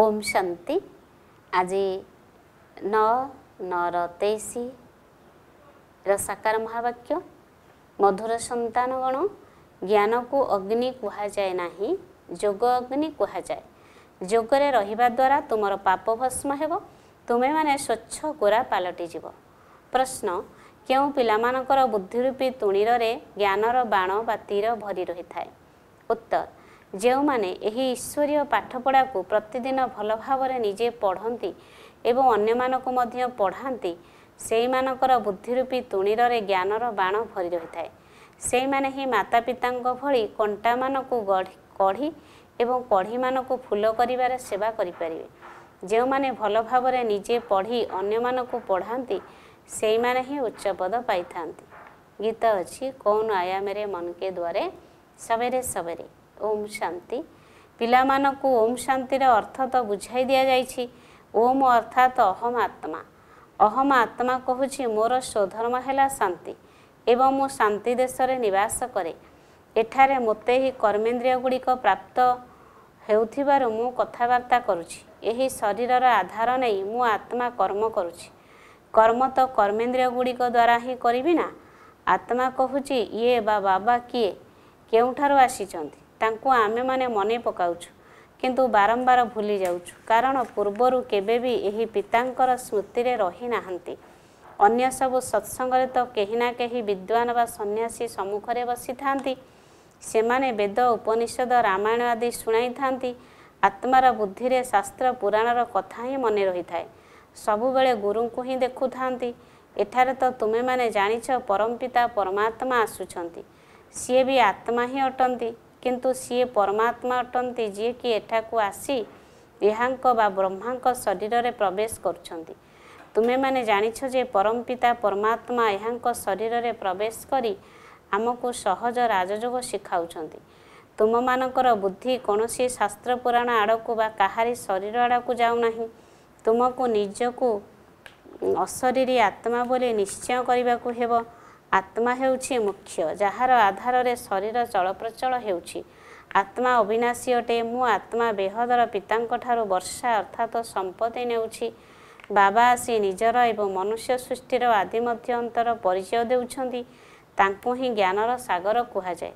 ওম শান্তি আজি ନଅ ନଅର ତେଇଶର ସାକାର ମହାବାକ୍ୟ ମଧୁର ସନ୍ତାନଗଣ ଜ୍ଞାନକୁ ଅଗ୍ନି କୁହାଯାଏ ନାହିଁ ଯୋଗ ଅଗ୍ନି କୁହାଯାଏ ଯୋଗରେ ରହିବା ଦ୍ୱାରା ତୁମର ପାପ ଭସ୍ମ ହେବ ତୁମେମାନେ ସ୍ୱଚ୍ଛ ଗୋରା ପାଲଟିଯିବ ପ୍ରଶ୍ନ କେଉଁ ପିଲାମାନଙ୍କର ବୁଦ୍ଧିରୂପୀ ତୁଣିରରେ ଜ୍ଞାନର ବାଣ ବା ତୀର ଭରି ରହିଥାଏ ଉତ୍ତର ଯେଉଁମାନେ ଏହି ଈଶ୍ୱରୀୟ ପାଠପଢ଼ାକୁ ପ୍ରତିଦିନ ଭଲ ଭାବରେ ନିଜେ ପଢ଼ନ୍ତି ଏବଂ ଅନ୍ୟମାନଙ୍କୁ ମଧ୍ୟ ପଢ଼ାନ୍ତି ସେଇମାନଙ୍କର ବୁଦ୍ଧିରୂପୀ ତୁଣିରରେ ଜ୍ଞାନର ବାଣ ଭରି ରହିଥାଏ ସେଇମାନେ ହିଁ ମାତା ପିତାଙ୍କ ଭଳି କଣ୍ଟାମାନଙ୍କୁ ଗଢ଼ି କଢ଼ି ଏବଂ କଢ଼ିମାନଙ୍କୁ ଫୁଲ କରିବାରେ ସେବା କରିପାରିବେ ଯେଉଁମାନେ ଭଲ ଭାବରେ ନିଜେ ପଢ଼ି ଅନ୍ୟମାନଙ୍କୁ ପଢ଼ାନ୍ତି ସେଇମାନେ ହିଁ ଉଚ୍ଚପଦ ପାଇଥାନ୍ତି ଗୀତ ଅଛି କୌନ ଆୟାମରେ ମନକେ ଦ୍ୱାରେ ସବେରେ ସବେରେ ଓମ୍ ଶାନ୍ତି ପିଲାମାନଙ୍କୁ ଓମ୍ ଶାନ୍ତିର ଅର୍ଥ ତ ବୁଝାଇ ଦିଆଯାଇଛି ଓମ୍ ଅର୍ଥାତ୍ ଅହମ୍ ଆତ୍ମା ଅହମ୍ ଆତ୍ମା କହୁଛି ମୋର ସ୍ୱଧର୍ମ ହେଲା ଶାନ୍ତି ଏବଂ ମୁଁ ଶାନ୍ତି ଦେଶରେ ନିବାସ କରେ ଏଠାରେ ମୋତେ ଏହି କର୍ମେନ୍ଦ୍ରିୟ ଗୁଡ଼ିକ ପ୍ରାପ୍ତ ହେଉଥିବାରୁ ମୁଁ କଥାବାର୍ତ୍ତା କରୁଛି ଏହି ଶରୀରର ଆଧାର ନେଇ ମୁଁ ଆତ୍ମା କର୍ମ କରୁଛି କର୍ମ ତ କର୍ମେନ୍ଦ୍ରିୟ ଗୁଡ଼ିକ ଦ୍ୱାରା ହିଁ କରିବି ନା ଆତ୍ମା କହୁଛି ଇଏ ବା ବାବା କିଏ କେଉଁଠାରୁ ଆସିଛନ୍ତି ତାଙ୍କୁ ଆମେମାନେ ମନେ ପକାଉଛୁ କିନ୍ତୁ ବାରମ୍ବାର ଭୁଲି ଯାଉଛୁ କାରଣ ପୂର୍ବରୁ କେବେ ବି ଏହି ପିତାଙ୍କର ସ୍ମୃତିରେ ରହିନାହାନ୍ତି ଅନ୍ୟ ସବୁ ସତ୍ସଙ୍ଗରେ ତ କେହି ନା କେହି ବିଦ୍ୱାନ ବା ସନ୍ନ୍ୟାସୀ ସମ୍ମୁଖରେ ବସିଥାନ୍ତି ସେମାନେ ବେଦ ଉପନିଷଦ ରାମାୟଣ ଆଦି ଶୁଣାଇଥାନ୍ତି ଆତ୍ମାର ବୁଦ୍ଧିରେ ଶାସ୍ତ୍ର ପୁରାଣର କଥା ହିଁ ମନେ ରହିଥାଏ ସବୁବେଳେ ଗୁରୁଙ୍କୁ ହିଁ ଦେଖୁଥାନ୍ତି ଏଠାରେ ତ ତୁମେମାନେ ଜାଣିଛ ପରମ ପିତା ପରମାତ୍ମା ଆସୁଛନ୍ତି ସିଏ ବି ଆତ୍ମା ହିଁ ଅଟନ୍ତି କିନ୍ତୁ ସିଏ ପରମାତ୍ମା ଅଟନ୍ତି ଯିଏକି ଏଠାକୁ ଆସି ଏହାଙ୍କ ବା ବ୍ରହ୍ମାଙ୍କ ଶରୀରରେ ପ୍ରବେଶ କରୁଛନ୍ତି ତୁମେମାନେ ଜାଣିଛ ଯେ ପରମପିତା ପରମାତ୍ମା ଏହାଙ୍କ ଶରୀରରେ ପ୍ରବେଶ କରି ଆମକୁ ସହଜ ରାଜଯୋଗ ଶିଖାଉଛନ୍ତି ତୁମମାନଙ୍କର ବୁଦ୍ଧି କୌଣସି ଶାସ୍ତ୍ର ପୁରାଣ ଆଡ଼କୁ ବା କାହାରି ଶରୀର ଆଡ଼କୁ ଯାଉନାହିଁ ତୁମକୁ ନିଜକୁ ଅଶରୀରୀ ଆତ୍ମା ବୋଲି ନିଶ୍ଚୟ କରିବାକୁ ହେବ ଆତ୍ମା ହେଉଛି ମୁଖ୍ୟ ଯାହାର ଆଧାରରେ ଶରୀର ଚଳପ୍ରଚଳ ହେଉଛି ଆତ୍ମା ଅବିନାଶୀ ଅଟେ ମୁଁ ଆତ୍ମା ବେହଦର ପିତାଙ୍କଠାରୁ ବର୍ଷା ଅର୍ଥାତ୍ ସମ୍ପତ୍ତି ନେଉଛି ବାବା ଆସି ନିଜର ଏବଂ ମନୁଷ୍ୟ ସୃଷ୍ଟିର ଆଦି ମଧ୍ୟ ଅନ୍ତର ପରିଚୟ ଦେଉଛନ୍ତି ତାଙ୍କୁ ହିଁ ଜ୍ଞାନର ସାଗର କୁହାଯାଏ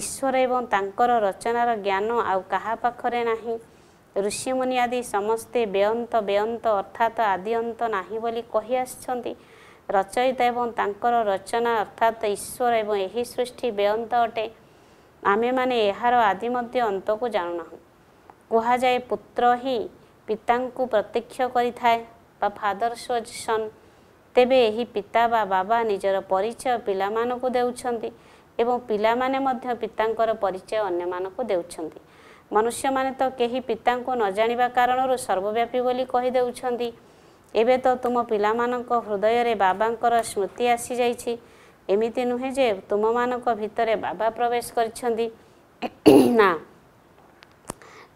ଈଶ୍ୱର ଏବଂ ତାଙ୍କର ରଚନାର ଜ୍ଞାନ ଆଉ କାହା ପାଖରେ ନାହିଁ ଋଷିମୁନି ଆଦି ସମସ୍ତେ ବେଅନ୍ତ ବେଅନ୍ତ ଅର୍ଥାତ୍ ଆଦିଅନ୍ତ ନାହିଁ ବୋଲି କହିଆସିଛନ୍ତି ରଚୟିତା ଏବଂ ତାଙ୍କର ରଚନା ଅର୍ଥାତ୍ ଈଶ୍ୱର ଏବଂ ଏହି ସୃଷ୍ଟି ବେଅନ୍ତ ଅଟେ ଆମେମାନେ ଏହାର ଆଦି ମଧ୍ୟ ଅନ୍ତକୁ ଜାଣୁନାହୁଁ କୁହାଯାଏ ପୁତ୍ର ହିଁ ପିତାଙ୍କୁ ପ୍ରତ୍ୟକ୍ଷ କରିଥାଏ ବା ଫାଦର ସୋଜ ସନ୍ ତେବେ ଏହି ପିତା ବା ବାବା ନିଜର ପରିଚୟ ପିଲାମାନଙ୍କୁ ଦେଉଛନ୍ତି ଏବଂ ପିଲାମାନେ ମଧ୍ୟ ପିତାଙ୍କର ପରିଚୟ ଅନ୍ୟମାନଙ୍କୁ ଦେଉଛନ୍ତି ମନୁଷ୍ୟମାନେ ତ କେହି ପିତାଙ୍କୁ ନ ଜାଣିବା କାରଣରୁ ସର୍ବବ୍ୟାପୀ ବୋଲି କହିଦେଉଛନ୍ତି ଏବେ ତ ତୁମ ପିଲାମାନଙ୍କ ହୃଦୟରେ ବାବାଙ୍କର ସ୍ମୃତି ଆସିଯାଇଛି ଏମିତି ନୁହେଁ ଯେ ତୁମମାନଙ୍କ ଭିତରେ ବାବା ପ୍ରବେଶ କରିଛନ୍ତି ନା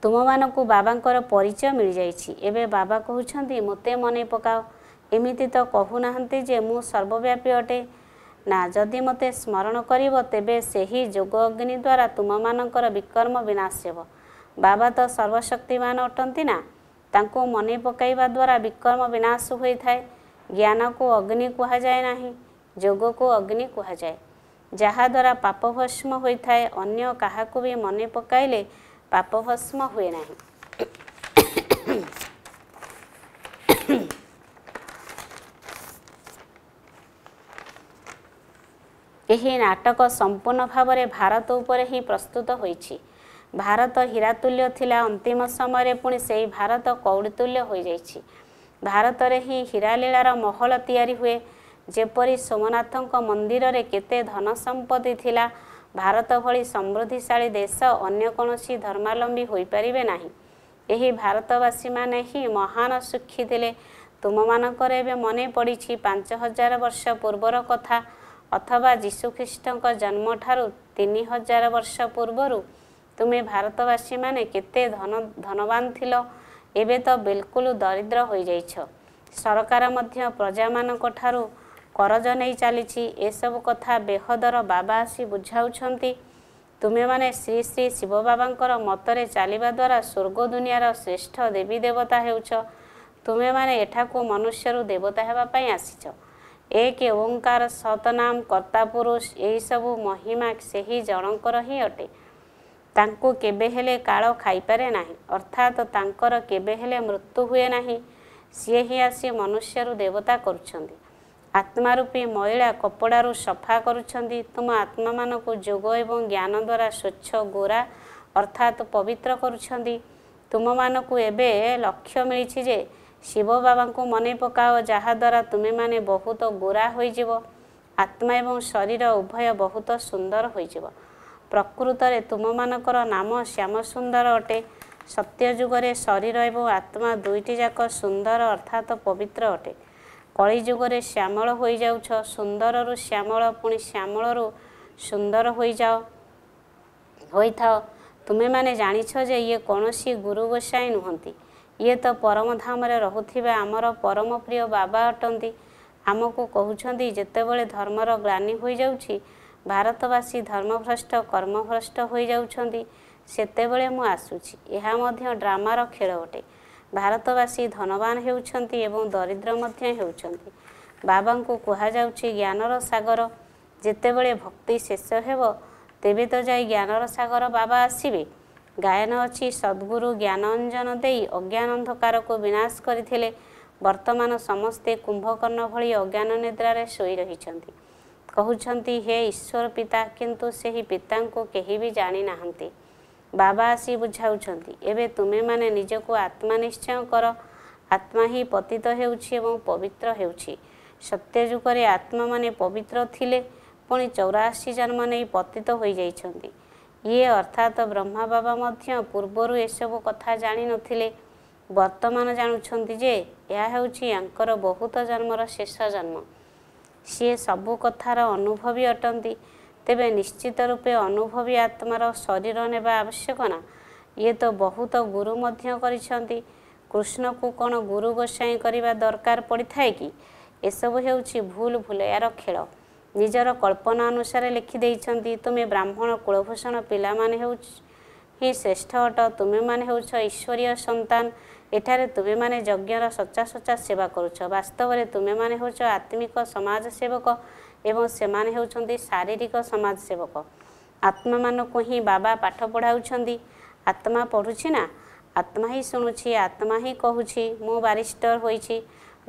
ତୁମମାନଙ୍କୁ ବାବାଙ୍କର ପରିଚୟ ମିଳିଯାଇଛି ଏବେ ବାବା କହୁଛନ୍ତି ମୋତେ ମନେ ପକାଅ ଏମିତି ତ କହୁନାହାନ୍ତି ଯେ ମୁଁ ସର୍ବବ୍ୟାପୀ ଅଟେ ନା ଯଦି ମୋତେ ସ୍ମରଣ କରିବ ତେବେ ସେହି ଯୋଗ ଅଗ୍ନି ଦ୍ୱାରା ତୁମମାନଙ୍କର ବିକର୍ମ ବିନାଶ ହେବ ବାବା ତ ସର୍ବଶକ୍ତିମାନ ଅଟନ୍ତି ନା ତାଙ୍କୁ ମନେ ପକାଇବା ଦ୍ୱାରା ବିକ୍ରମ ବିନାଶ ହୋଇଥାଏ ଜ୍ଞାନକୁ ଅଗ୍ନି କୁହାଯାଏ ନାହିଁ ଯୋଗକୁ ଅଗ୍ନି କୁହାଯାଏ ଯାହାଦ୍ୱାରା ପାପଭସ୍ମ ହୋଇଥାଏ ଅନ୍ୟ କାହାକୁ ବି ମନେ ପକାଇଲେ ପାପଭସ୍ମ ହୁଏ ନାହିଁ ଏହି ନାଟକ ସମ୍ପୂର୍ଣ୍ଣ ଭାବରେ ଭାରତ ଉପରେ ହିଁ ପ୍ରସ୍ତୁତ ହୋଇଛି ଭାରତ ହୀରାତୁଲ୍ୟ ଥିଲା ଅନ୍ତିମ ସମୟରେ ପୁଣି ସେହି ଭାରତ କୌଳିତୁଲ୍ୟ ହୋଇଯାଇଛି ଭାରତରେ ହିଁ ହୀରାଲୀଳାର ମହଲ ତିଆରି ହୁଏ ଯେପରି ସୋମନାଥଙ୍କ ମନ୍ଦିରରେ କେତେ ଧନ ସମ୍ପତ୍ତି ଥିଲା ଭାରତ ଭଳି ସମୃଦ୍ଧିଶାଳୀ ଦେଶ ଅନ୍ୟ କୌଣସି ଧର୍ମାବଲମ୍ବୀ ହୋଇପାରିବେ ନାହିଁ ଏହି ଭାରତବାସୀମାନେ ହିଁ ମହାନ ସୁଖୀ ଥିଲେ ତୁମମାନଙ୍କର ଏବେ ମନେ ପଡ଼ିଛି ପାଞ୍ଚ ହଜାର ବର୍ଷ ପୂର୍ବର କଥା ଅଥବା ଯୀଶୁଖ୍ରୀଷ୍ଟଙ୍କ ଜନ୍ମଠାରୁ ତିନି ହଜାର ବର୍ଷ ପୂର୍ବରୁ ତୁମେ ଭାରତବାସୀମାନେ କେତେ ଧନ ଧନବାନ ଥିଲ ଏବେ ତ ବିଲକୁଲ ଦରିଦ୍ର ହୋଇଯାଇଛ ସରକାର ମଧ୍ୟ ପ୍ରଜାମାନଙ୍କ ଠାରୁ କରଜ ନେଇ ଚାଲିଛି ଏସବୁ କଥା ବେହଦର ବାବା ଆସି ବୁଝାଉଛନ୍ତି ତୁମେମାନେ ଶ୍ରୀ ଶ୍ରୀ ଶିବ ବାବାଙ୍କର ମତରେ ଚାଲିବା ଦ୍ୱାରା ସ୍ୱର୍ଗ ଦୁନିଆର ଶ୍ରେଷ୍ଠ ଦେବୀ ଦେବତା ହେଉଛ ତୁମେମାନେ ଏଠାକୁ ମନୁଷ୍ୟରୁ ଦେବତା ହେବା ପାଇଁ ଆସିଛ ଏକ ଓଙ୍କାର ସତନାମ କର୍ତ୍ତା ପୁରୁଷ ଏହିସବୁ ମହିମା ସେହି ଜଣଙ୍କର ହିଁ ଅଟେ ତାଙ୍କୁ କେବେ ହେଲେ କାଳ ଖାଇପାରେ ନାହିଁ ଅର୍ଥାତ୍ ତାଙ୍କର କେବେ ହେଲେ ମୃତ୍ୟୁ ହୁଏ ନାହିଁ ସିଏ ହିଁ ଆସି ମନୁଷ୍ୟରୁ ଦେବତା କରୁଛନ୍ତି ଆତ୍ମାରୂପୀ ମହିଳା କପଡ଼ାରୁ ସଫା କରୁଛନ୍ତି ତୁମ ଆତ୍ମାମାନଙ୍କୁ ଯୋଗ ଏବଂ ଜ୍ଞାନ ଦ୍ୱାରା ସ୍ୱଚ୍ଛ ଗୋରା ଅର୍ଥାତ୍ ପବିତ୍ର କରୁଛନ୍ତି ତୁମମାନଙ୍କୁ ଏବେ ଲକ୍ଷ୍ୟ ମିଳିଛି ଯେ ଶିବ ବାବାଙ୍କୁ ମନେ ପକାଅ ଯାହାଦ୍ୱାରା ତୁମେମାନେ ବହୁତ ଗୋରା ହୋଇଯିବ ଆତ୍ମା ଏବଂ ଶରୀର ଉଭୟ ବହୁତ ସୁନ୍ଦର ହୋଇଯିବ ପ୍ରକୃତରେ ତୁମମାନଙ୍କର ନାମ ଶ୍ୟାମ ସୁନ୍ଦର ଅଟେ ସତ୍ୟ ଯୁଗରେ ଶରୀର ଏବଂ ଆତ୍ମା ଦୁଇଟି ଯାକ ସୁନ୍ଦର ଅର୍ଥାତ୍ ପବିତ୍ର ଅଟେ କଳି ଯୁଗରେ ଶ୍ୟାମଳ ହୋଇଯାଉଛ ସୁନ୍ଦରରୁ ଶ୍ୟାମଳ ପୁଣି ଶ୍ୟାମଳରୁ ସୁନ୍ଦର ହୋଇଯାଅ ହୋଇଥାଅ ତୁମେମାନେ ଜାଣିଛ ଯେ ଇଏ କୌଣସି ଗୁରୁ ଗୋସାଇ ନୁହଁନ୍ତି ଇଏ ତ ପରମଧାମରେ ରହୁଥିବା ଆମର ପରମ ପ୍ରିୟ ବାବା ଅଟନ୍ତି ଆମକୁ କହୁଛନ୍ତି ଯେତେବେଳେ ଧର୍ମର ଗ୍ଲାନି ହୋଇଯାଉଛି ଭାରତବାସୀ ଧର୍ମଭ୍ରଷ୍ଟ କର୍ମଭ୍ରଷ୍ଟ ହୋଇଯାଉଛନ୍ତି ସେତେବେଳେ ମୁଁ ଆସୁଛି ଏହା ମଧ୍ୟ ଡ୍ରାମାର ଖେଳ ଅଟେ ଭାରତବାସୀ ଧନବାନ ହେଉଛନ୍ତି ଏବଂ ଦରିଦ୍ର ମଧ୍ୟ ହେଉଛନ୍ତି ବାବାଙ୍କୁ କୁହାଯାଉଛି ଜ୍ଞାନର ସାଗର ଯେତେବେଳେ ଭକ୍ତି ଶେଷ ହେବ ତେବେ ତ ଯାଇ ଜ୍ଞାନର ସାଗର ବାବା ଆସିବେ ଗାୟନ ଅଛି ସଦ୍ଗୁରୁ ଜ୍ଞାନ ଅଞ୍ଜନ ଦେଇ ଅଜ୍ଞାନ ଅନ୍ଧକାରକୁ ବିନାଶ କରିଥିଲେ ବର୍ତ୍ତମାନ ସମସ୍ତେ କୁମ୍ଭକର୍ଣ୍ଣ ଭଳି ଅଜ୍ଞାନ ନିଦ୍ରାରେ ଶୋଇ ରହିଛନ୍ତି କହୁଛନ୍ତି ହେ ଈଶ୍ୱର ପିତା କିନ୍ତୁ ସେହି ପିତାଙ୍କୁ କେହି ବି ଜାଣିନାହାନ୍ତି ବାବା ଆସି ବୁଝାଉଛନ୍ତି ଏବେ ତୁମେମାନେ ନିଜକୁ ଆତ୍ମା ନିଶ୍ଚୟ କର ଆତ୍ମା ହିଁ ପତିତ ହେଉଛି ଏବଂ ପବିତ୍ର ହେଉଛି ସତ୍ୟ ଯୁଗରେ ଆତ୍ମାମାନେ ପବିତ୍ର ଥିଲେ ପୁଣି ଚଉରାଅଶୀ ଜନ୍ମ ନେଇ ପତିତ ହୋଇଯାଇଛନ୍ତି ଇଏ ଅର୍ଥାତ୍ ବ୍ରହ୍ମା ବାବା ମଧ୍ୟ ପୂର୍ବରୁ ଏସବୁ କଥା ଜାଣିନଥିଲେ ବର୍ତ୍ତମାନ ଜାଣୁଛନ୍ତି ଯେ ଏହା ହେଉଛି ଆଙ୍କର ବହୁତ ଜନ୍ମର ଶେଷ ଜନ୍ମ ସିଏ ସବୁ କଥାର ଅନୁଭବୀ ଅଟନ୍ତି ତେବେ ନିଶ୍ଚିତ ରୂପେ ଅନୁଭବୀ ଆତ୍ମାର ଶରୀର ନେବା ଆବଶ୍ୟକ ନା ଇଏ ତ ବହୁତ ଗୁରୁ ମଧ୍ୟ କରିଛନ୍ତି କୃଷ୍ଣକୁ କ'ଣ ଗୁରୁ ଗୋସାଇଁ କରିବା ଦରକାର ପଡ଼ିଥାଏ କି ଏସବୁ ହେଉଛି ଭୁଲ ଭୁଲେୟାର ଖେଳ ନିଜର କଳ୍ପନା ଅନୁସାରେ ଲେଖିଦେଇଛନ୍ତି ତୁମେ ବ୍ରାହ୍ମଣ କୁଳଭୂଷଣ ପିଲାମାନେ ହେଉଛି ହିଁ ଶ୍ରେଷ୍ଠ ଅଟ ତୁମେମାନେ ହେଉଛ ଈଶ୍ୱରୀୟ ସନ୍ତାନ ଏଠାରେ ତୁମେମାନେ ଯଜ୍ଞର ସଚା ସଚା ସେବା କରୁଛ ବାସ୍ତବରେ ତୁମେମାନେ ହେଉଛ ଆତ୍ମିକ ସମାଜ ସେବକ ଏବଂ ସେମାନେ ହେଉଛନ୍ତି ଶାରୀରିକ ସମାଜ ସେବକ ଆତ୍ମାମାନଙ୍କୁ ହିଁ ବାବା ପାଠ ପଢ଼ାଉଛନ୍ତି ଆତ୍ମା ପଢ଼ୁଛି ନା ଆତ୍ମା ହିଁ ଶୁଣୁଛି ଆତ୍ମା ହିଁ କହୁଛି ମୁଁ ବାରିଷ୍ଟର ହୋଇଛି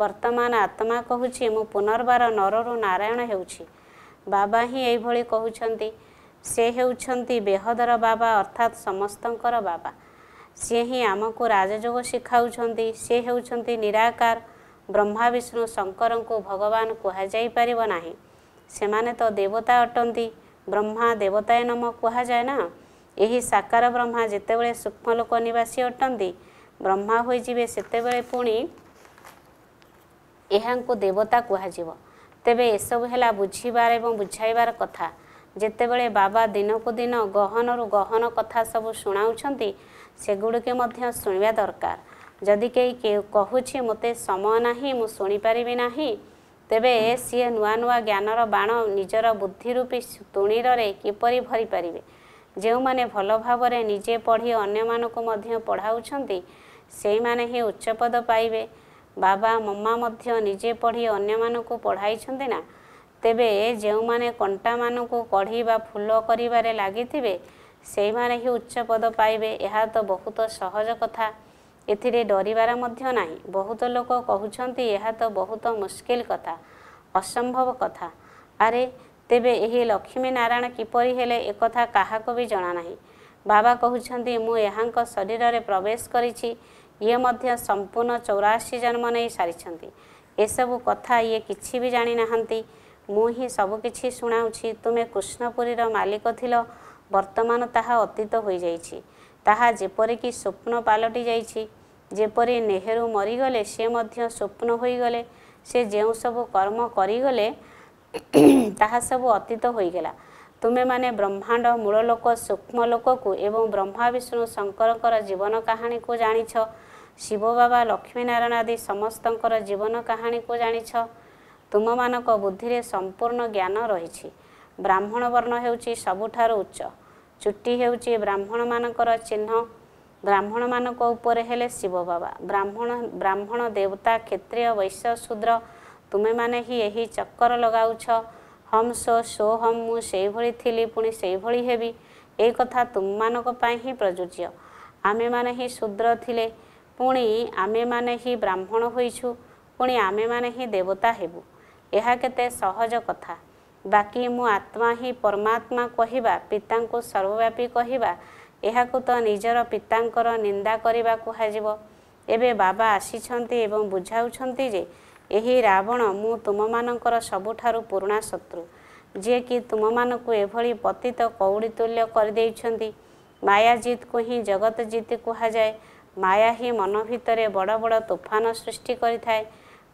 ବର୍ତ୍ତମାନ ଆତ୍ମା କହୁଛି ମୁଁ ପୁନର୍ବାର ନରରୁ ନାରାୟଣ ହେଉଛି ବାବା ହିଁ ଏଇଭଳି କହୁଛନ୍ତି ସେ ହେଉଛନ୍ତି ବେହଦର ବାବା ଅର୍ଥାତ୍ ସମସ୍ତଙ୍କର ବାବା ସିଏ ହିଁ ଆମକୁ ରାଜଯୋଗ ଶିଖାଉଛନ୍ତି ସିଏ ହେଉଛନ୍ତି ନିରାକାର ବ୍ରହ୍ମା ବିଷ୍ଣୁ ଶଙ୍କରଙ୍କୁ ଭଗବାନ କୁହାଯାଇପାରିବ ନାହିଁ ସେମାନେ ତ ଦେବତା ଅଟନ୍ତି ବ୍ରହ୍ମା ଦେବତାଏ ନମ କୁହାଯାଏ ନା ଏହି ସାକାର ବ୍ରହ୍ମା ଯେତେବେଳେ ସୂକ୍ଷ୍ମ ଲୋକ ନିବାସୀ ଅଟନ୍ତି ବ୍ରହ୍ମା ହୋଇଯିବେ ସେତେବେଳେ ପୁଣି ଏହାଙ୍କୁ ଦେବତା କୁହାଯିବ ତେବେ ଏସବୁ ହେଲା ବୁଝିବାର ଏବଂ ବୁଝାଇବାର କଥା ଯେତେବେଳେ ବାବା ଦିନକୁ ଦିନ ଗହନରୁ ଗହନ କଥା ସବୁ ଶୁଣାଉଛନ୍ତି ସେଗୁଡ଼ିକ ମଧ୍ୟ ଶୁଣିବା ଦରକାର ଯଦି କେହି କହୁଛି ମୋତେ ସମୟ ନାହିଁ ମୁଁ ଶୁଣିପାରିବି ନାହିଁ ତେବେ ସିଏ ନୂଆ ନୂଆ ଜ୍ଞାନର ବାଣ ନିଜର ବୁଦ୍ଧିରୂପୀ ତୁଣିରରେ କିପରି ଭରିପାରିବେ ଯେଉଁମାନେ ଭଲ ଭାବରେ ନିଜେ ପଢ଼ି ଅନ୍ୟମାନଙ୍କୁ ମଧ୍ୟ ପଢ଼ାଉଛନ୍ତି ସେଇମାନେ ହିଁ ଉଚ୍ଚପଦ ପାଇବେ ବାବା ମମା ମଧ୍ୟ ନିଜେ ପଢ଼ି ଅନ୍ୟମାନଙ୍କୁ ପଢ଼ାଇଛନ୍ତି ନା ତେବେ ଯେଉଁମାନେ କଣ୍ଟାମାନଙ୍କୁ କଢ଼ି ବା ଫୁଲ କରିବାରେ ଲାଗିଥିବେ ସେଇମାନେ ହିଁ ଉଚ୍ଚ ପଦ ପାଇବେ ଏହା ତ ବହୁତ ସହଜ କଥା ଏଥିରେ ଡରିବାର ମଧ୍ୟ ନାହିଁ ବହୁତ ଲୋକ କହୁଛନ୍ତି ଏହା ତ ବହୁତ ମୁସ୍କିଲ କଥା ଅସମ୍ଭବ କଥା ଆରେ ତେବେ ଏହି ଲକ୍ଷ୍ମୀ ନାରାୟଣ କିପରି ହେଲେ ଏକଥା କାହାକୁ ବି ଜଣା ନାହିଁ ବାବା କହୁଛନ୍ତି ମୁଁ ଏହାଙ୍କ ଶରୀରରେ ପ୍ରବେଶ କରିଛି ଇଏ ମଧ୍ୟ ସମ୍ପୂର୍ଣ୍ଣ ଚଉରାଅଶୀ ଜନ୍ମ ନେଇ ସାରିଛନ୍ତି ଏସବୁ କଥା ଇଏ କିଛି ବି ଜାଣିନାହାନ୍ତି ମୁଁ ହିଁ ସବୁକିଛି ଶୁଣାଉଛି ତୁମେ କୃଷ୍ଣପୁରୀର ମାଲିକ ଥିଲ ବର୍ତ୍ତମାନ ତାହା ଅତୀତ ହୋଇଯାଇଛି ତାହା ଯେପରିକି ସ୍ୱପ୍ନ ପାଲଟି ଯାଇଛି ଯେପରି ନେହେରୁ ମରିଗଲେ ସେ ମଧ୍ୟ ସ୍ୱପ୍ନ ହୋଇଗଲେ ସେ ଯେଉଁ ସବୁ କର୍ମ କରିଗଲେ ତାହା ସବୁ ଅତୀତ ହୋଇଗଲା ତୁମେମାନେ ବ୍ରହ୍ମାଣ୍ଡ ମୂଳ ଲୋକ ସୂକ୍ଷ୍ମ ଲୋକକୁ ଏବଂ ବ୍ରହ୍ମା ବିଷ୍ଣୁ ଶଙ୍କରଙ୍କର ଜୀବନ କାହାଣୀକୁ ଜାଣିଛ ଶିବ ବାବା ଲକ୍ଷ୍ମୀନାରାୟଣ ଆଦି ସମସ୍ତଙ୍କର ଜୀବନ କାହାଣୀକୁ ଜାଣିଛ ତୁମମାନଙ୍କ ବୁଦ୍ଧିରେ ସମ୍ପୂର୍ଣ୍ଣ ଜ୍ଞାନ ରହିଛି ବ୍ରାହ୍ମଣ ବର୍ଣ୍ଣ ହେଉଛି ସବୁଠାରୁ ଉଚ୍ଚ ଚୁଟି ହେଉଛି ବ୍ରାହ୍ମଣମାନଙ୍କର ଚିହ୍ନ ବ୍ରାହ୍ମଣମାନଙ୍କ ଉପରେ ହେଲେ ଶିବ ବାବା ବ୍ରାହ୍ମଣ ବ୍ରାହ୍ମଣ ଦେବତା କ୍ଷତ୍ରିୟ ବୈଶ୍ୟ ଶୂଦ୍ର ତୁମେମାନେ ହିଁ ଏହି ଚକର ଲଗାଉଛ ହମ୍ ସୋ ସୋ ହମ୍ ମୁଁ ସେଇଭଳି ଥିଲି ପୁଣି ସେଇଭଳି ହେବି ଏଇ କଥା ତୁମମାନଙ୍କ ପାଇଁ ହିଁ ପ୍ରଯୁଜ୍ୟ ଆମେମାନେ ହିଁ ଶୂଦ୍ର ଥିଲେ ପୁଣି ଆମେମାନେ ହିଁ ବ୍ରାହ୍ମଣ ହୋଇଛୁ ପୁଣି ଆମେମାନେ ହିଁ ଦେବତା ହେବୁ ଏହା କେତେ ସହଜ କଥା ବାକି ମୁଁ ଆତ୍ମା ହିଁ ପରମାତ୍ମା କହିବା ପିତାଙ୍କୁ ସର୍ବବ୍ୟାପୀ କହିବା ଏହାକୁ ତ ନିଜର ପିତାଙ୍କର ନିନ୍ଦା କରିବା କୁହାଯିବ ଏବେ ବାବା ଆସିଛନ୍ତି ଏବଂ ବୁଝାଉଛନ୍ତି ଯେ ଏହି ରାବଣ ମୁଁ ତୁମମାନଙ୍କର ସବୁଠାରୁ ପୁରୁଣା ଶତ୍ରୁ ଯିଏକି ତୁମମାନଙ୍କୁ ଏଭଳି ପତିତ କଉଡ଼ି ତୁଲ୍ୟ କରିଦେଇଛନ୍ତି ମାୟାଜିତକୁ ହିଁ ଜଗତଜିତ କୁହାଯାଏ ମାୟା ହିଁ ମନ ଭିତରେ ବଡ଼ ବଡ଼ ତୋଫାନ ସୃଷ୍ଟି କରିଥାଏ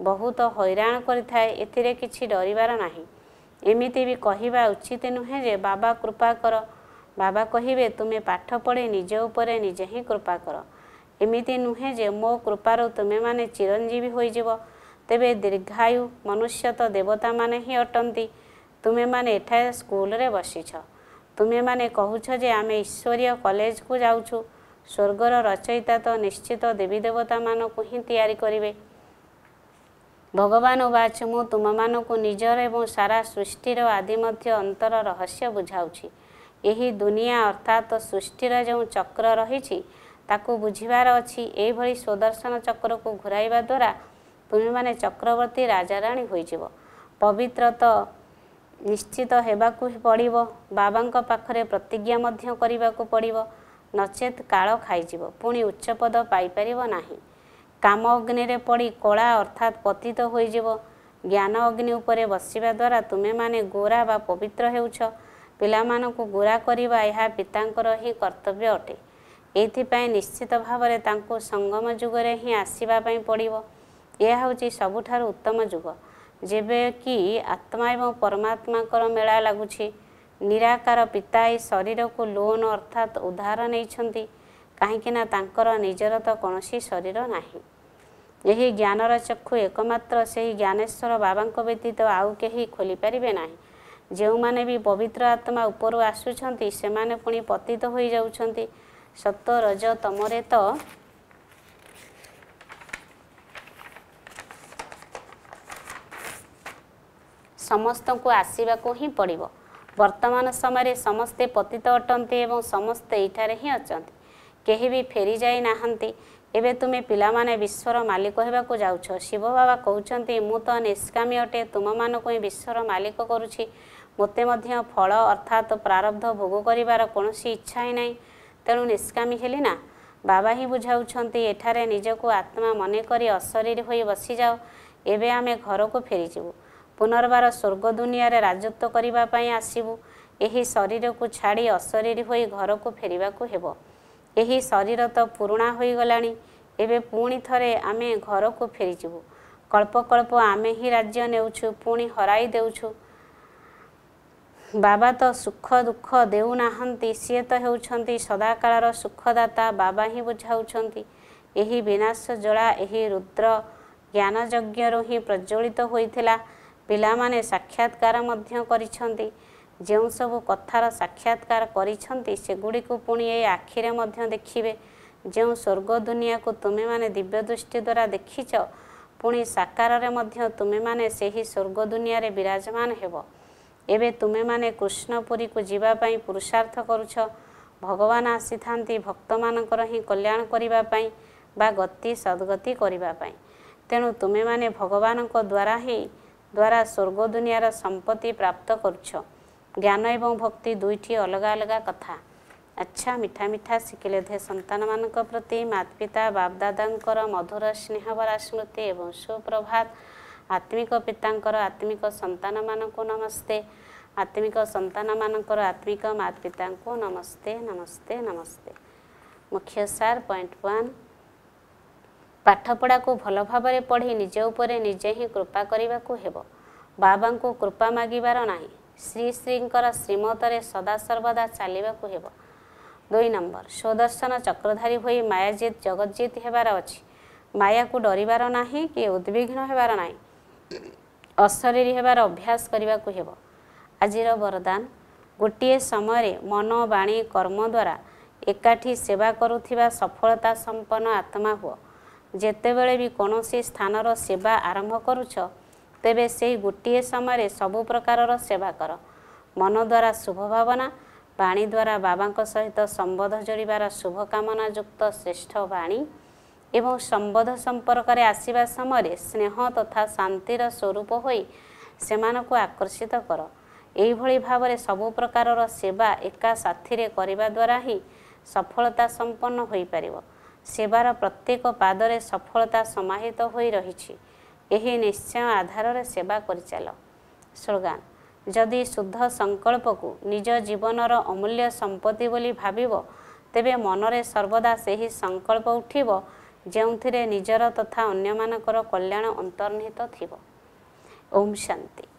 ବହୁତ ହଇରାଣ କରିଥାଏ ଏଥିରେ କିଛି ଡରିବାର ନାହିଁ ଏମିତି ବି କହିବା ଉଚିତ ନୁହେଁ ଯେ ବାବା କୃପା କର ବାବା କହିବେ ତୁମେ ପାଠ ପଢ଼ି ନିଜ ଉପରେ ନିଜେ ହିଁ କୃପା କର ଏମିତି ନୁହେଁ ଯେ ମୋ କୃପାରୁ ତୁମେମାନେ ଚିରଞ୍ଜୀବୀ ହୋଇଯିବ ତେବେ ଦୀର୍ଘାୟୁ ମନୁଷ୍ୟ ତ ଦେବତାମାନେ ହିଁ ଅଟନ୍ତି ତୁମେମାନେ ଏଠାରେ ସ୍କୁଲରେ ବସିଛ ତୁମେମାନେ କହୁଛ ଯେ ଆମେ ଈଶ୍ୱରୀୟ କଲେଜକୁ ଯାଉଛୁ ସ୍ୱର୍ଗର ରଚୟିତା ତ ନିଶ୍ଚିତ ଦେବୀ ଦେବତାମାନଙ୍କୁ ହିଁ ତିଆରି କରିବେ ଭଗବାନ ଉବାଚ ମୁଁ ତୁମମାନଙ୍କୁ ନିଜର ଏବଂ ସାରା ସୃଷ୍ଟିର ଆଦି ମଧ୍ୟ ଅନ୍ତର ରହସ୍ୟ ବୁଝାଉଛି ଏହି ଦୁନିଆ ଅର୍ଥାତ୍ ସୃଷ୍ଟିର ଯେଉଁ ଚକ୍ର ରହିଛି ତାକୁ ବୁଝିବାର ଅଛି ଏହିଭଳି ସ୍ୱଦର୍ଶନ ଚକ୍ରକୁ ଘୁରାଇବା ଦ୍ୱାରା ତୁମେମାନେ ଚକ୍ରବର୍ତ୍ତୀ ରାଜାରାଣୀ ହୋଇଯିବ ପବିତ୍ର ତ ନିଶ୍ଚିତ ହେବାକୁ ପଡ଼ିବ ବାବାଙ୍କ ପାଖରେ ପ୍ରତିଜ୍ଞା ମଧ୍ୟ କରିବାକୁ ପଡ଼ିବ ନଚେତ୍ କାଳ ଖାଇଯିବ ପୁଣି ଉଚ୍ଚପଦ ପାଇପାରିବ ନାହିଁ କାମ ଅଗ୍ନିରେ ପଡ଼ି କଳା ଅର୍ଥାତ୍ ପତିତ ହୋଇଯିବ ଜ୍ଞାନ ଅଗ୍ନି ଉପରେ ବସିବା ଦ୍ୱାରା ତୁମେମାନେ ଗୋରା ବା ପବିତ୍ର ହେଉଛ ପିଲାମାନଙ୍କୁ ଗୋରା କରିବା ଏହା ପିତାଙ୍କର ହିଁ କର୍ତ୍ତବ୍ୟ ଅଟେ ଏଇଥିପାଇଁ ନିଶ୍ଚିତ ଭାବରେ ତାଙ୍କୁ ସଙ୍ଗମ ଯୁଗରେ ହିଁ ଆସିବା ପାଇଁ ପଡ଼ିବ ଏହା ହେଉଛି ସବୁଠାରୁ ଉତ୍ତମ ଯୁଗ ଯେବେକି ଆତ୍ମା ଏବଂ ପରମାତ୍ମାଙ୍କର ମେଳା ଲାଗୁଛି ନିରାକାର ପିତା ଏ ଶରୀରକୁ ଲୋନ୍ ଅର୍ଥାତ୍ ଉଦ୍ଧାର ନେଇଛନ୍ତି କାହିଁକିନା ତାଙ୍କର ନିଜର ତ କୌଣସି ଶରୀର ନାହିଁ ଏହି ଜ୍ଞାନର ଚକ୍ଷୁ ଏକମାତ୍ର ସେହି ଜ୍ଞାନେଶ୍ୱର ବାବାଙ୍କ ବ୍ୟତୀତ ଆଉ କେହି ଖୋଲିପାରିବେ ନାହିଁ ଯେଉଁମାନେ ବି ପବିତ୍ର ଆତ୍ମା ଉପରୁ ଆସୁଛନ୍ତି ସେମାନେ ପୁଣି ପତିତ ହୋଇଯାଉଛନ୍ତି ସତ ରଜ ତମରେ ତ ସମସ୍ତଙ୍କୁ ଆସିବାକୁ ହିଁ ପଡ଼ିବ ବର୍ତ୍ତମାନ ସମୟରେ ସମସ୍ତେ ପତିତ ଅଟନ୍ତି ଏବଂ ସମସ୍ତେ ଏଇଠାରେ ହିଁ ଅଛନ୍ତି କେହି ବି ଫେରିଯାଇ ନାହାନ୍ତି ଏବେ ତୁମେ ପିଲାମାନେ ବିଶ୍ୱର ମାଲିକ ହେବାକୁ ଯାଉଛ ଶିବ ବାବା କହୁଛନ୍ତି ମୁଁ ତ ନିଷ୍କାମୀ ଅଟେ ତୁମମାନଙ୍କୁ ହିଁ ବିଶ୍ୱର ମାଲିକ କରୁଛି ମୋତେ ମଧ୍ୟ ଫଳ ଅର୍ଥାତ୍ ପ୍ରାରବ୍ଧ ଭୋଗ କରିବାର କୌଣସି ଇଚ୍ଛା ହିଁ ନାହିଁ ତେଣୁ ନିଷ୍କାମୀ ହେଲି ନା ବାବା ହିଁ ବୁଝାଉଛନ୍ତି ଏଠାରେ ନିଜକୁ ଆତ୍ମା ମନେ କରି ଅଶରୀର ହୋଇ ବସିଯାଅ ଏବେ ଆମେ ଘରକୁ ଫେରିଯିବୁ ପୁନର୍ବାର ସ୍ୱର୍ଗ ଦୁନିଆରେ ରାଜତ୍ୱ କରିବା ପାଇଁ ଆସିବୁ ଏହି ଶରୀରକୁ ଛାଡ଼ି ଅଶରୀର ହୋଇ ଘରକୁ ଫେରିବାକୁ ହେବ ଏହି ଶରୀର ତ ପୁରୁଣା ହୋଇଗଲାଣି ଏବେ ପୁଣି ଥରେ ଆମେ ଘରକୁ ଫେରିଯିବୁ କଳ୍ପ କଳ୍ପ ଆମେ ହିଁ ରାଜ୍ୟ ନେଉଛୁ ପୁଣି ହରାଇ ଦେଉଛୁ ବାବା ତ ସୁଖ ଦୁଃଖ ଦେଉନାହାନ୍ତି ସିଏ ତ ହେଉଛନ୍ତି ସଦାକାଳର ସୁଖଦାତା ବାବା ହିଁ ବୁଝାଉଛନ୍ତି ଏହି ବିନାଶ ଜଳା ଏହି ରୁଦ୍ର ଜ୍ଞାନଯଜ୍ଞରୁ ହିଁ ପ୍ରଜ୍ୱଳିତ ହୋଇଥିଲା ପିଲାମାନେ ସାକ୍ଷାତକାର ମଧ୍ୟ କରିଛନ୍ତି ଯେଉଁ ସବୁ କଥାର ସାକ୍ଷାତକାର କରିଛନ୍ତି ସେଗୁଡ଼ିକୁ ପୁଣି ଏଇ ଆଖିରେ ମଧ୍ୟ ଦେଖିବେ ଯେଉଁ ସ୍ୱର୍ଗ ଦୁନିଆକୁ ତୁମେମାନେ ଦିବ୍ୟ ଦୃଷ୍ଟି ଦ୍ୱାରା ଦେଖିଛ ପୁଣି ସାକାରରେ ମଧ୍ୟ ତୁମେମାନେ ସେହି ସ୍ୱର୍ଗ ଦୁନିଆରେ ବିରାଜମାନ ହେବ ଏବେ ତୁମେମାନେ କୃଷ୍ଣପୁରୀକୁ ଯିବା ପାଇଁ ପୁରୁଷାର୍ଥ କରୁଛ ଭଗବାନ ଆସିଥାନ୍ତି ଭକ୍ତମାନଙ୍କର ହିଁ କଲ୍ୟାଣ କରିବା ପାଇଁ ବା ଗତି ସଦ୍ଗତି କରିବା ପାଇଁ ତେଣୁ ତୁମେମାନେ ଭଗବାନଙ୍କ ଦ୍ୱାରା ହିଁ ଦ୍ୱାରା ସ୍ୱର୍ଗ ଦୁନିଆର ସମ୍ପତ୍ତି ପ୍ରାପ୍ତ କରୁଛ ଜ୍ଞାନ ଏବଂ ଭକ୍ତି ଦୁଇଟି ଅଲଗା ଅଲଗା କଥା ଆଚ୍ଛା ମିଠା ମିଠା ଶିଖିଲେ ଧେ ସନ୍ତାନମାନଙ୍କ ପ୍ରତି ମାତପିତା ବାପଦାଦାଙ୍କର ମଧୁର ସ୍ନେହ ସ୍ମୃତି ଏବଂ ସୁପ୍ରଭାତ ଆତ୍ମିକ ପିତାଙ୍କର ଆତ୍ମିକ ସନ୍ତାନମାନଙ୍କୁ ନମସ୍ତେ ଆତ୍ମିକ ସନ୍ତାନମାନଙ୍କର ଆତ୍ମିକ ମାତପିତାଙ୍କୁ ନମସ୍ତେ ନମସ୍ତେ ନମସ୍ତେ ମୁଖ୍ୟ ସାର୍ ପଏଣ୍ଟ ୱାନ୍ ପାଠପଢ଼ାକୁ ଭଲ ଭାବରେ ପଢ଼ି ନିଜ ଉପରେ ନିଜେ ହିଁ କୃପା କରିବାକୁ ହେବ ବାବାଙ୍କୁ କୃପା ମାଗିବାର ନାହିଁ ଶ୍ରୀ ଶ୍ରୀଙ୍କର ଶ୍ରୀମତରେ ସଦାସର୍ବଦା ଚାଲିବାକୁ ହେବ ଦୁଇ ନମ୍ବର ସୁଦର୍ଶନ ଚକ୍ରଧାରୀ ହୋଇ ମାୟାଜିତ ଜଗଜିତ ହେବାର ଅଛି ମାୟାକୁ ଡରିବାର ନାହିଁ କି ଉଦ୍ବିଗ୍ନ ହେବାର ନାହିଁ ଅଶରୀରୀ ହେବାର ଅଭ୍ୟାସ କରିବାକୁ ହେବ ଆଜିର ବରଦାନ ଗୋଟିଏ ସମୟରେ ମନ ବାଣୀ କର୍ମ ଦ୍ୱାରା ଏକାଠି ସେବା କରୁଥିବା ସଫଳତା ସମ୍ପନ୍ନ ଆତ୍ମା ହୁଅ ଯେତେବେଳେ ବି କୌଣସି ସ୍ଥାନର ସେବା ଆରମ୍ଭ କରୁଛ ତେବେ ସେହି ଗୋଟିଏ ସମୟରେ ସବୁ ପ୍ରକାରର ସେବା କର ମନ ଦ୍ୱାରା ଶୁଭ ଭାବନା ବାଣୀ ଦ୍ୱାରା ବାବାଙ୍କ ସହିତ ସମ୍ବୋଧ ଯୋଡ଼ିବାର ଶୁଭକାମନା ଯୁକ୍ତ ଶ୍ରେଷ୍ଠ ବାଣୀ ଏବଂ ସମ୍ବୋଧ ସମ୍ପର୍କରେ ଆସିବା ସମୟରେ ସ୍ନେହ ତଥା ଶାନ୍ତିର ସ୍ୱରୂପ ହୋଇ ସେମାନଙ୍କୁ ଆକର୍ଷିତ କର ଏହିଭଳି ଭାବରେ ସବୁ ପ୍ରକାରର ସେବା ଏକା ସାଥିରେ କରିବା ଦ୍ୱାରା ହିଁ ସଫଳତା ସମ୍ପନ୍ନ ହୋଇପାରିବ ସେବାର ପ୍ରତ୍ୟେକ ପାଦରେ ସଫଳତା ସମାହିତ ହୋଇ ରହିଛି ଏହି ନିଶ୍ଚୟ ଆଧାରରେ ସେବା କରିଚାଲ ସ୍ଲୋଗାନ ଯଦି ଶୁଦ୍ଧ ସଂକଳ୍ପକୁ ନିଜ ଜୀବନର ଅମୂଲ୍ୟ ସମ୍ପତ୍ତି ବୋଲି ଭାବିବ ତେବେ ମନରେ ସର୍ବଦା ସେହି ସଂକଳ୍ପ ଉଠିବ ଯେଉଁଥିରେ ନିଜର ତଥା ଅନ୍ୟମାନଙ୍କର କଲ୍ୟାଣ ଅନ୍ତର୍ନିହିତ ଥିବ ଓମ୍ ଶାନ୍ତି